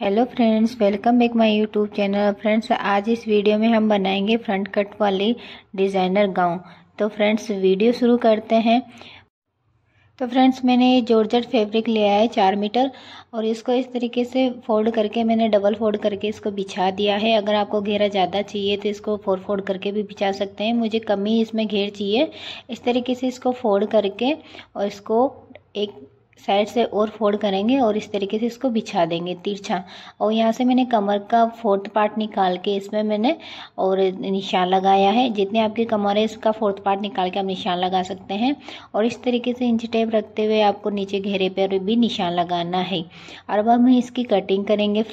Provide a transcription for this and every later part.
hello friends welcome back my YouTube channel friends आज इस video में हम बनाएंगे फ्रंट कट वाली डिज़ाइनर गाउन तो फ्रेंड्स वीडियो शुरू करते हैं तो फ्रेंड्स मैंने ये जॉर्जट फैब्रिक लिया है चार मीटर और इसको इस तरीके से फोल्ड करके मैंने डबल फोल्ड करके इसको बिछा दिया है अगर आपको घेरा ज़्यादा चाहिए तो इसको फोर फोल्ड करके भी बिछा सकते हैं मुझे कम ही इसमें घेर चाहिए इस तरीके से इसको फोल्ड करके और इसको एक साइड से और फोल्ड करेंगे और इस तरीके से इसको बिछा देंगे तिरछा और यहाँ से मैंने कमर का फोर्थ पार्ट निकाल के इसमें मैंने और निशान लगाया है जितने आपके कमर है इसका फोर्थ पार्ट निकाल के आप निशान लगा सकते हैं और इस तरीके से इंच टेप रखते हुए आपको नीचे घेरे पर भी निशान लगाना है और अब हम इसकी कटिंग करेंगे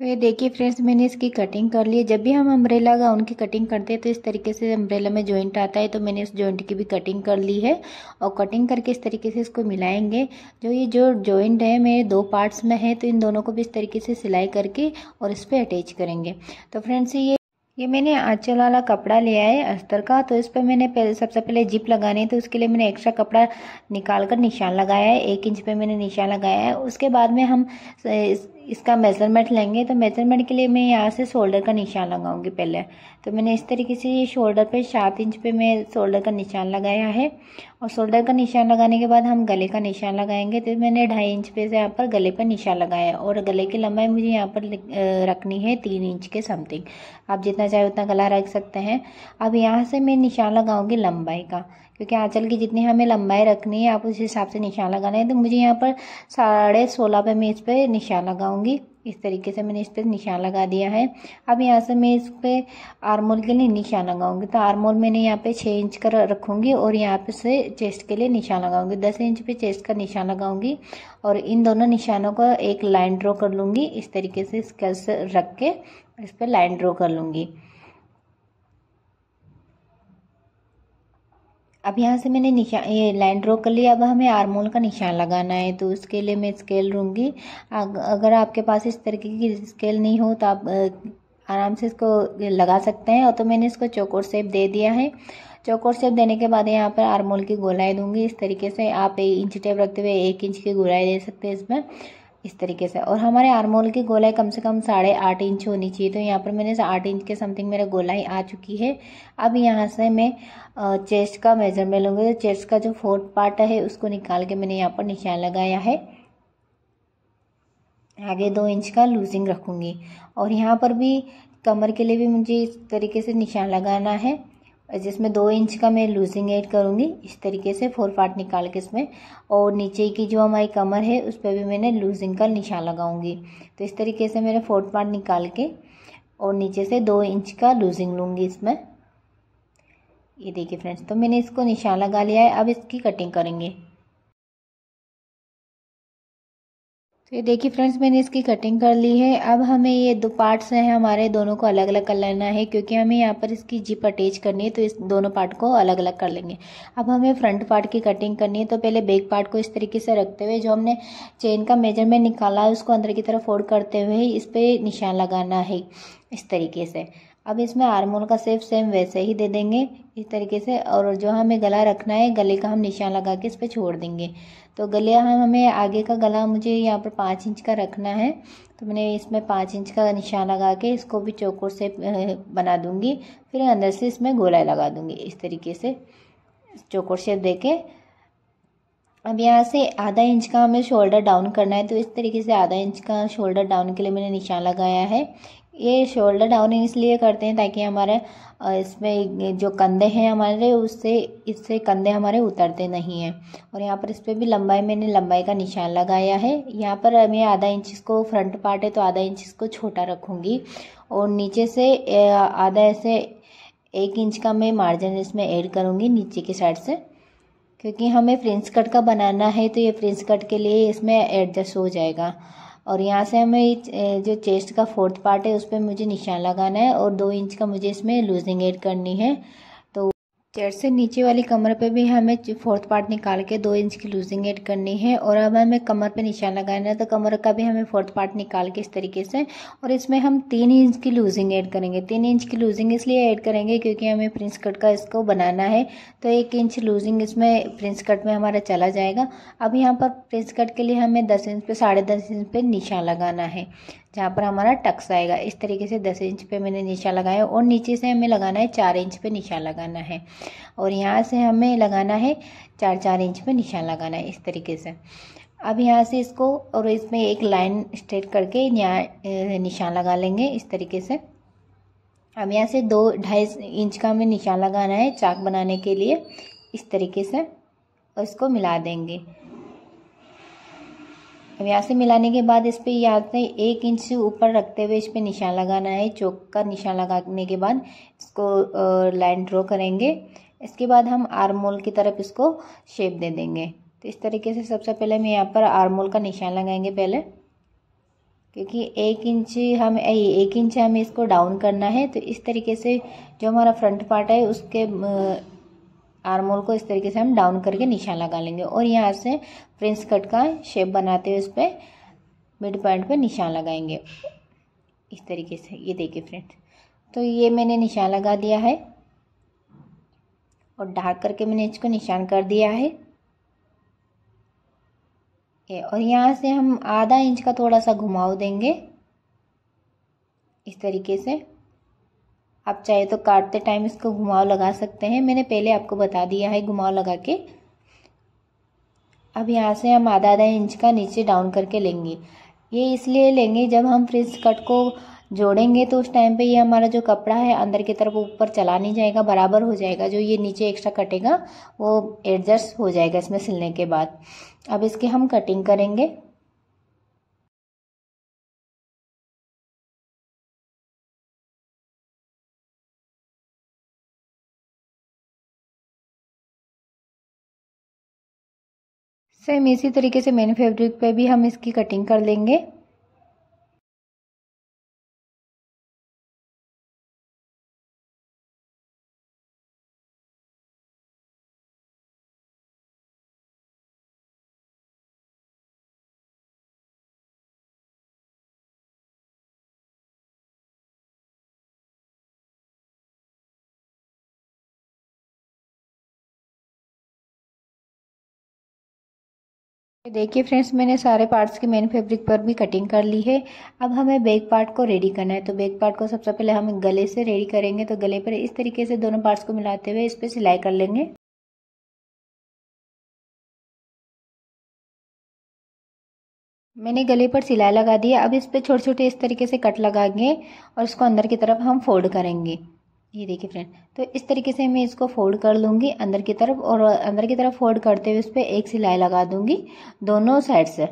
तो ये देखिए फ्रेंड्स मैंने इसकी कटिंग कर ली है जब भी हम अम्ब्रेला गाउन की कटिंग करते हैं तो इस तरीके से अम्ब्रेला में जॉइंट आता है तो मैंने इस जॉइंट की भी कटिंग कर ली है और कटिंग करके इस तरीके से इसको मिलाएंगे जो ये जो जॉइंट है मेरे दो पार्ट्स में है तो इन दोनों को भी इस तरीके से सिलाई करके और इस पर अटैच करेंगे तो फ्रेंड्स ये ये मैंने आँचल वाला कपड़ा लिया है अस्तर का तो इस पर मैंने पहले सबसे पहले जिप लगानी है तो उसके लिए मैंने एक्स्ट्रा कपड़ा निकाल कर निशान लगाया है एक इंच पे मैंने निशान लगाया है उसके बाद में हम इसका मेज़रमेंट लेंगे तो मेज़रमेंट के लिए मैं यहाँ से शोल्डर का निशान लगाऊंगी पहले तो मैंने इस तरीके से ये शोल्डर पे सात इंच पे मैं शोल्डर का निशान लगाया है और शोल्डर का निशान लगाने के बाद हम गले का निशान लगाएंगे तो मैंने ढाई इंच पे से यहाँ पर गले पर निशान लगाया और गले की लंबाई मुझे यहाँ पर रखनी है तीन इंच के समथिंग आप जितना चाहे उतना गला रख सकते हैं अब यहाँ से मैं निशान लगाऊँगी लंबाई का क्योंकि आंचल की जितनी हमें लंबाई रखनी है आप उस हिसाब से निशान लगाना है तो मुझे यहाँ पर साढ़े सोलह पर मैं इस पर निशान लगाऊंगी इस तरीके से मैंने इस पर निशान लगा दिया है अब यहाँ से मैं इस पर आरमोल के लिए निशान लगाऊंगी तो आरमोल मैंने यहाँ पे छः इंच का रखूँगी और यहाँ पे से चेस्ट के लिए निशान लगाऊंगी दस इंच पे चेस्ट का निशान लगाऊंगी और इन दोनों निशानों का एक लाइन ड्रॉ कर लूँगी इस तरीके से स्केल्स से रख के इस पर लाइन ड्रॉ कर लूँगी अब यहाँ से मैंने निशान ये लाइन ड्रॉ कर लिया अब हमें आर्मोल का निशान लगाना है तो उसके लिए मैं स्केल लूँगी अगर आपके पास इस तरीके की स्केल नहीं हो तो आप आराम से इसको लगा सकते हैं और तो मैंने इसको चौकोर सेप दे दिया है चौकोर सेप देने के बाद यहाँ पर आर्मोल की गोलाई दूंगी इस तरीके से आप एक इंच टेप रखते हुए एक इंच की गोलाई दे सकते हैं इसमें इस तरीके से और हमारे आरमोल की गोलाई कम से कम साढ़े आठ इंच होनी चाहिए तो यहाँ पर मैंने आठ इंच के समथिंग मेरा गोलाई आ चुकी है अब यहाँ से मैं चेस्ट का मेजरमेंट लूँगी तो चेस्ट का जो फोर्थ पार्ट है उसको निकाल के मैंने यहाँ पर निशान लगाया है आगे दो इंच का लूजिंग रखूँगी और यहाँ पर भी कमर के लिए भी मुझे इस तरीके से निशान लगाना है जिसमें दो इंच का मैं लूजिंग एड करूँगी इस तरीके से फोर पार्ट निकाल के इसमें और नीचे की जो हमारी कमर है उस पर भी मैंने लूजिंग का निशान लगाऊंगी तो इस तरीके से मैंने फोर्थ पार्ट निकाल के और नीचे से दो इंच का लूजिंग लूँगी इसमें ये देखिए फ्रेंड्स तो मैंने इसको निशान लगा लिया है अब इसकी कटिंग करेंगे तो ये देखिए फ्रेंड्स मैंने इसकी कटिंग कर ली है अब हमें ये दो पार्ट्स हैं हमारे दोनों को अलग अलग कर लेना है क्योंकि हमें यहाँ पर इसकी जिप अटैच करनी है तो इस दोनों पार्ट को अलग अलग कर लेंगे अब हमें फ्रंट पार्ट की कटिंग करनी है तो पहले बैक पार्ट को इस तरीके से रखते हुए जो हमने चेन का मेजरमेंट निकाला है उसको अंदर की तरफ फोल्ड करते हुए इस पर निशान लगाना है इस तरीके से अब इसमें आर्मोल का सेप सेम वैसे ही दे देंगे इस तरीके से और जो हमें गला रखना है गले का हम निशान लगा के इस पर छोड़ देंगे तो गले हम हमें आगे का गला मुझे यहाँ पर पाँच इंच का रखना है तो मैंने इसमें पाँच इंच का निशान लगा के इसको भी चौकोर से बना दूँगी फिर अंदर से इसमें गोला लगा दूँगी इस तरीके से चौकोर शेप दे के अब यहाँ से आधा इंच का हमें शोल्डर डाउन करना है तो इस तरीके से आधा इंच का शोल्डर डाउन के लिए मैंने निशान लगाया है ये शोल्डर डाउन इसलिए करते हैं ताकि हमारे इसमें जो कंधे हैं हमारे उससे इससे कंधे हमारे उतरते नहीं हैं और यहाँ पर इस पर भी लंबाई मैंने लंबाई का निशान लगाया है यहाँ पर मैं आधा इंच इसको फ्रंट पार्ट है तो आधा इंच इसको छोटा रखूँगी और नीचे से आधा ऐसे एक इंच का मैं मार्जिन इसमें ऐड करूँगी नीचे की साइड से क्योंकि हमें फ्रिंस कट का बनाना है तो ये फ्रिंस कट के लिए इसमें एडजस्ट हो जाएगा और यहाँ से हमें जो चेस्ट का फोर्थ पार्ट है उस पर मुझे निशान लगाना है और दो इंच का मुझे इसमें लूजिंग एड करनी है चेयर से नीचे वाली कमर पे भी हमें फोर्थ पार्ट निकाल के दो इंच की लूजिंग ऐड करनी है और अब हमें कमर पे निशान लगाना है तो कमर का भी हमें फोर्थ पार्ट निकाल के इस तरीके से और इसमें हम तीन इंच की लूजिंग ऐड करेंगे तीन इंच की लूजिंग इसलिए ऐड करेंगे क्योंकि हमें प्रिंस कट का इसको बनाना है तो एक इंच लूजिंग इसमें प्रिंस कट में हमारा चला जाएगा अब यहाँ पर प्रिंस कट के लिए हमें दस इंच पर साढ़े दस इंच पर निशान लगाना है जहाँ पर हमारा टक्स आएगा इस तरीके से दस इंच पे मैंने निशा लगाया और नीचे से हमें लगाना है चार इंच पे निशान लगाना है और यहाँ से हमें लगाना है चार चार इंच पे निशान लगाना है इस तरीके से अब यहाँ से इसको और इसमें एक लाइन स्ट्रेट करके यहाँ निशान लगा लेंगे इस तरीके से अब यहाँ से दो ढाई इंच का हमें निशान लगाना है चाक बनाने के लिए इस तरीके से और इसको मिला देंगे अब यहाँ से मिलाने के बाद इस पर यहाँ से एक इंच से ऊपर रखते हुए इस पर निशान लगाना है चौक का निशान लगाने के बाद इसको लाइन ड्रॉ करेंगे इसके बाद हम आरमोल की तरफ इसको शेप दे देंगे तो इस तरीके से सबसे सब पहले हम यहाँ पर आरमोल का निशान लगाएंगे पहले क्योंकि एक इंच हम एक इंच हमें इसको डाउन करना है तो इस तरीके से जो हमारा फ्रंट पार्ट है उसके आर्मोल को इस तरीके से हम डाउन करके निशान लगा लेंगे और यहाँ से प्रिंस कट का शेप बनाते हुए इस पर मिड पॉइंट पर निशान लगाएंगे इस तरीके से ये देखिए फ्रेंड तो ये मैंने निशान लगा दिया है और डार्क करके मैंने इसको निशान कर दिया है ये और यहाँ से हम आधा इंच का थोड़ा सा घुमाव देंगे इस तरीके से आप चाहे तो काटते टाइम इसको घुमाव लगा सकते हैं मैंने पहले आपको बता दिया है घुमाव लगा के अब यहाँ से हम आधा आधा इंच का नीचे डाउन करके लेंगे ये इसलिए लेंगे जब हम फ्रिज कट को जोड़ेंगे तो उस टाइम पे ये हमारा जो कपड़ा है अंदर की तरफ ऊपर चला नहीं जाएगा बराबर हो जाएगा जो ये नीचे एक्स्ट्रा कटेगा वो एडजस्ट हो जाएगा इसमें सिलने के बाद अब इसकी हम कटिंग करेंगे सेम इसी तरीके से मेन फैब्रिक पे भी हम इसकी कटिंग कर लेंगे देखिए फ्रेंड्स मैंने सारे पार्ट्स की मेन फैब्रिक पर भी कटिंग कर ली है अब हमें बैक पार्ट को रेडी करना है तो बैक पार्ट को सबसे पहले हम गले से रेडी करेंगे तो गले पर इस तरीके से दोनों पार्ट्स को मिलाते हुए इस पर सिलाई कर लेंगे मैंने गले पर सिलाई लगा दी है अब इस पर छोटे छोटे इस तरीके से कट लगाएंगे और इसको अंदर की तरफ हम फोल्ड करेंगे ये देखिए फ्रेंड तो इस तरीके से मैं इसको फोल्ड कर लूँगी अंदर की तरफ और अंदर की तरफ फोल्ड करते हुए उस पर एक सिलाई लगा दूँगी दोनों साइड से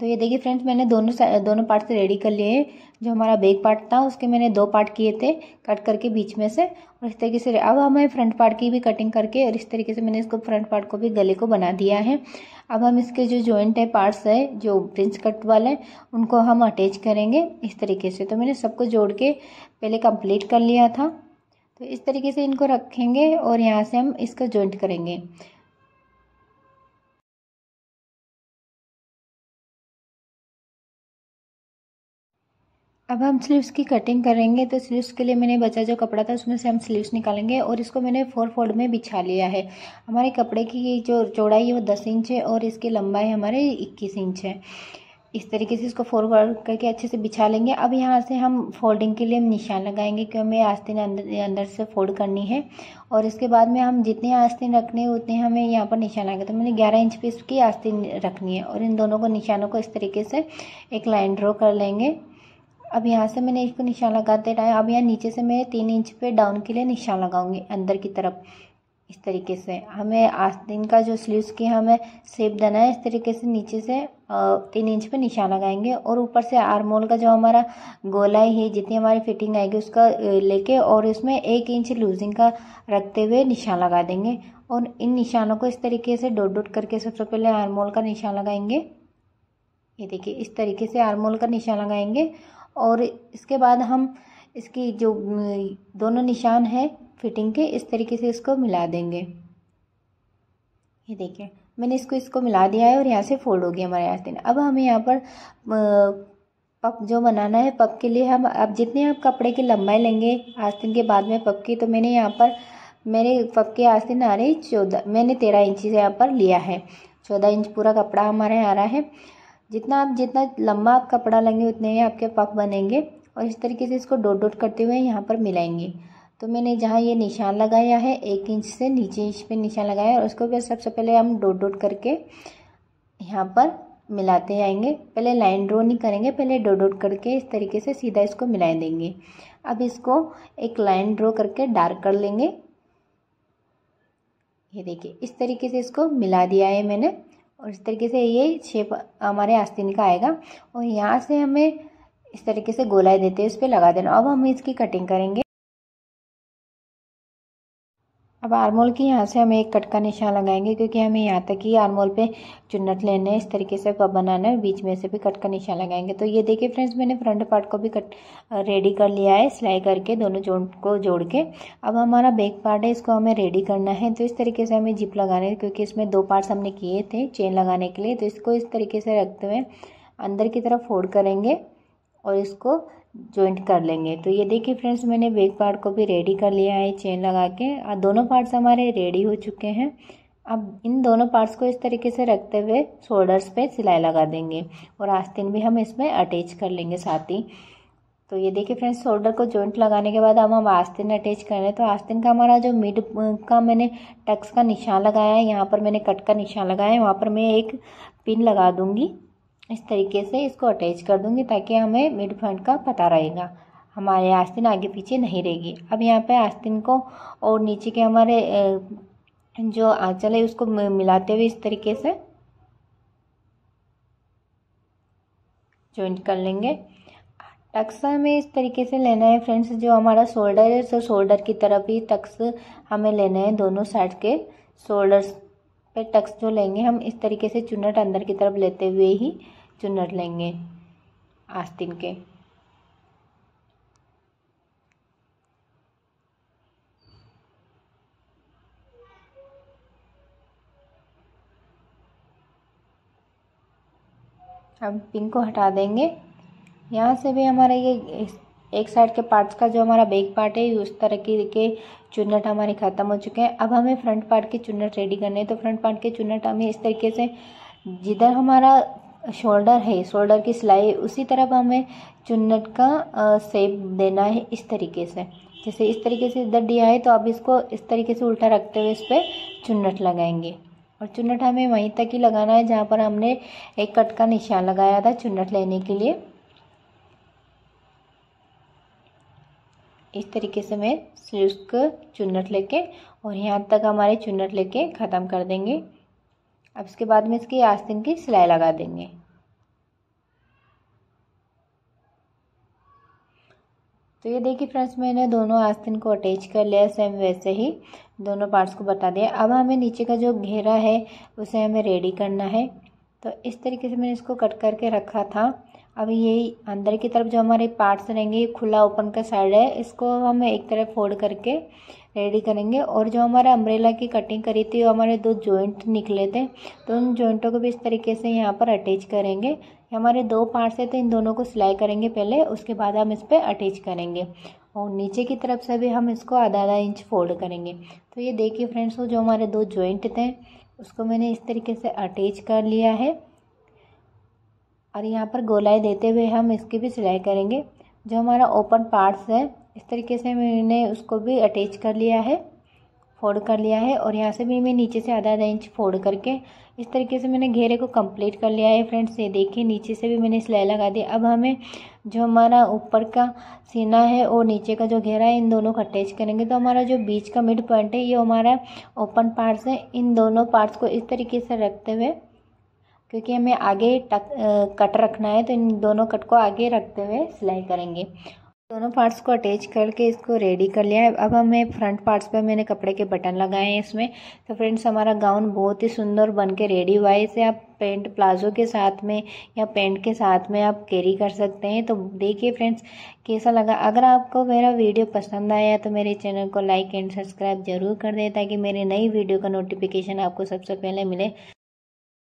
तो ये देखिए फ्रेंड्स मैंने दोनों दोनों पार्ट से रेडी कर लिए हैं जो हमारा बैक पार्ट था उसके मैंने दो पार्ट किए थे कट करके बीच में से और इस तरीके से अब हमें फ्रंट पार्ट की भी कटिंग करके और इस तरीके से मैंने इसको फ्रंट पार्ट को भी गले को बना दिया है अब हम इसके जो जॉइंट है पार्ट्स है जो प्रिंस कट वाले उनको हम अटैच करेंगे इस तरीके से तो मैंने सबको जोड़ के पहले कंप्लीट कर लिया था तो इस तरीके से इनको रखेंगे और यहाँ से हम इसको जॉइंट करेंगे अब हम स्लीव्स की कटिंग करेंगे तो स्लीव्स के लिए मैंने बचा जो कपड़ा था उसमें से हम स्लीव्स निकालेंगे और इसको मैंने फोर फोल्ड में बिछा लिया है हमारे कपड़े की जो चौड़ाई है वो दस इंच है और इसकी लंबाई हमारे इक्कीस इंच है इस तरीके से इसको फोर फोल्ड करके अच्छे से बिछा लेंगे अब यहाँ से हम फोल्डिंग के लिए हम निशान लगाएंगे कि हमें आस्तीन अंदर अंदर से फोल्ड करनी है और इसके बाद में हम जितने आस्तीन रखने हैं उतने हमें यहाँ पर निशान लगाए तो मैंने ग्यारह इंच पे इसकी आस्तीन रखनी है और इन दोनों को निशानों को इस तरीके से एक लाइन ड्रॉ कर लेंगे अब यहाँ से मैंने इसको निशान लगाते रहा अब यहाँ नीचे से मैं तीन इंच पे डाउन के लिए निशान लगाऊंगी अंदर की तरफ इस तरीके से हमें आस्तीन का जो स्लीव्स की हमें सेप देना है इस तरीके से नीचे से तीन इंच पे निशान लगाएंगे और ऊपर से आरमोल का जो हमारा गोलाई है जितनी हमारी फिटिंग आएगी उसका लेके और इसमें एक इंच लूजिंग का रखते हुए निशान लगा देंगे और इन निशानों को इस तरीके से डोट डोट करके सबसे पहले आरमोल का निशान लगाएंगे ये देखिए इस तरीके से आरमोल का निशान लगाएंगे और इसके बाद हम इसकी जो दोनों निशान है फिटिंग के इस तरीके से इसको मिला देंगे ये देखिए मैंने इसको इसको मिला दिया है और यहाँ से फोल्ड हो गया हमारा यहाँ अब हमें यहाँ पर पप जो बनाना है पप के लिए हम अब जितने आप कपड़े की लंबाई लेंगे दिन के बाद में पप की तो मैंने यहाँ पर मेरे पप के दिन आ रहे चौदह मैंने तेरह इंच से यहाँ पर लिया है चौदह इंच पूरा कपड़ा यहाँ आ रहा है जितना आप जितना लंबा आप कपड़ा लेंगे उतने ही आपके पफ बनेंगे और इस तरीके से इसको डोट डोट करते हुए यहाँ पर मिलाएंगे तो मैंने जहाँ ये निशान लगाया है एक इंच से नीचे इंच पे निशान लगाया है और उसको फिर सबसे पहले हम डोट डोट करके यहाँ पर मिलाते जाएंगे पहले लाइन ड्रॉ नहीं करेंगे पहले डोट डोट करके इस तरीके से सीधा इसको मिला देंगे अब इसको एक लाइन ड्रॉ करके डार्क कर लेंगे ये देखिए इस तरीके से इसको मिला दिया है मैंने और इस तरीके से ये शेप हमारे आस्तीन का आएगा और यहाँ से हमें इस तरीके से गोलाई देते हैं उस पर लगा देना अब हम इसकी कटिंग करेंगे अब आरमोल के यहाँ से हम एक कट का निशान लगाएंगे क्योंकि हमें यहाँ तक ही आरमोल पे चुन्नट लेना है इस तरीके से कप बनाना है बीच में से भी कट का निशान लगाएंगे तो ये देखिए फ्रेंड्स मैंने फ्रंट पार्ट को भी कट रेडी कर लिया है सिलाई करके दोनों जोड़ को जोड़ के अब हमारा बैक पार्ट है इसको हमें रेडी करना है तो इस तरीके से हमें जिप लगाना है क्योंकि इसमें दो पार्ट्स हमने किए थे चेन लगाने के लिए तो इसको इस तरीके से रखते हुए अंदर की तरफ फोल्ड करेंगे और इसको जॉइंट कर लेंगे तो ये देखिए फ्रेंड्स मैंने बैक पार्ट को भी रेडी कर लिया है चेन लगा के और दोनों पार्ट्स हमारे रेडी हो चुके हैं अब इन दोनों पार्ट्स को इस तरीके से रखते हुए शोल्डर्स पे सिलाई लगा देंगे और आस्तीन भी हम इसमें अटैच कर लेंगे साथ ही तो ये देखिए फ्रेंड्स शोल्डर को जॉइंट लगाने के बाद अब हम आस्तीन अटैच कर रहे हैं तो आस्तीन का हमारा जो मिड का मैंने टक्स का निशान लगाया है यहाँ पर मैंने कट का निशान लगाया है वहाँ पर मैं एक पिन लगा दूँगी इस तरीके से इसको अटैच कर दूंगी ताकि हमें मिड फ्रंट का पता रहेगा हमारे आस्तीन आगे पीछे नहीं रहेगी अब यहाँ पे आस्तीन को और नीचे के हमारे जो आँचल है उसको मिलाते हुए इस तरीके से जॉइंट कर लेंगे टक्स हमें इस तरीके से लेना है फ्रेंड्स जो हमारा शोल्डर है सो तो शोल्डर की तरफ ही टक्स हमें लेना है दोनों साइड के शोल्डर्स पे टक्स जो लेंगे हम इस तरीके से चुनट अंदर की तरफ लेते हुए ही चुनर लेंगे आस्तीन के अब पिंक को हटा देंगे यहाँ से भी हमारा ये एक साइड के पार्ट्स का जो हमारा बैक पार्ट है उस तरह के के चुनट हमारे ख़त्म हो चुके हैं अब हमें फ्रंट पार्ट के चुनट रेडी करने हैं तो फ्रंट पार्ट के चुनट हमें इस तरीके से जिधर हमारा शोल्डर है शोल्डर की सिलाई उसी तरफ हमें चुन्नट का सेप देना है इस तरीके से जैसे इस तरीके से इधर दिया है तो आप इसको इस तरीके से उल्टा रखते हुए इस पर चुन्नट लगाएंगे और चुन्नट हमें वहीं तक ही लगाना है जहाँ पर हमने एक कट का निशान लगाया था चुन्नट लेने के लिए इस तरीके से मैं स्लीव्स चुन्नट लेके और यहाँ तक हमारे चुन्नट लेके ख़त्म कर देंगे अब इसके बाद में इसकी आस्तीन की सिलाई लगा देंगे तो ये देखिए फ्रेंड्स मैंने दोनों आस्तीन को अटैच कर लिया सेम वैसे ही दोनों पार्ट्स को बता दिया अब हमें नीचे का जो घेरा है उसे हमें रेडी करना है तो इस तरीके से मैंने इसको कट करके रखा था अब ये अंदर की तरफ जो हमारे पार्ट्स रहेंगे ये खुला ओपन का साइड है इसको हम एक तरफ फोल्ड करके रेडी करेंगे और जो हमारा अम्ब्रेला की कटिंग करी थी वो हमारे दो जॉइंट निकले थे तो उन जॉइंटों को भी इस तरीके से यहाँ पर अटैच करेंगे हमारे दो पार्ट्स हैं तो इन दोनों को सिलाई करेंगे पहले उसके बाद हम इस पर अटैच करेंगे और नीचे की तरफ से भी हम इसको आधा आधा इंच फोल्ड करेंगे तो ये देखिए फ्रेंड्स वो जो हमारे दो जॉइंट थे उसको मैंने इस तरीके से अटैच कर लिया है और यहाँ पर गोलाई देते हुए हम इसकी भी सिलाई करेंगे जो हमारा ओपन पार्ट्स है इस तरीके से मैंने उसको भी अटैच कर लिया है फोल्ड कर लिया है और यहाँ से भी मैं नीचे से आधा आधा इंच फोल्ड करके इस तरीके से मैंने घेरे को कंप्लीट कर लिया है फ्रेंड्स ये देखिए नीचे से भी मैंने सिलाई लगा दी अब हमें जो हमारा ऊपर का सीना है और नीचे का जो घेरा है इन दोनों को अटैच करेंगे तो हमारा जो बीच का मिड पॉइंट है ये हमारा ओपन पार्ट्स है इन दोनों पार्ट्स को इस तरीके से रखते हुए क्योंकि हमें आगे टक कट रखना है तो इन दोनों कट को आगे रखते हुए सिलाई करेंगे दोनों पार्ट्स को अटैच करके इसको रेडी कर लिया है अब हमें फ्रंट पार्ट्स पर मैंने कपड़े के बटन लगाए हैं इसमें तो फ्रेंड्स हमारा गाउन बहुत ही सुंदर बन के रेडी हुआ है इसे आप पेंट प्लाजो के साथ में या पेंट के साथ में आप कैरी कर सकते हैं तो देखिए फ्रेंड्स कैसा लगा अगर आपको मेरा वीडियो पसंद आया तो मेरे चैनल को लाइक एंड सब्सक्राइब जरूर कर दें ताकि मेरे नई वीडियो का नोटिफिकेशन आपको सबसे पहले मिले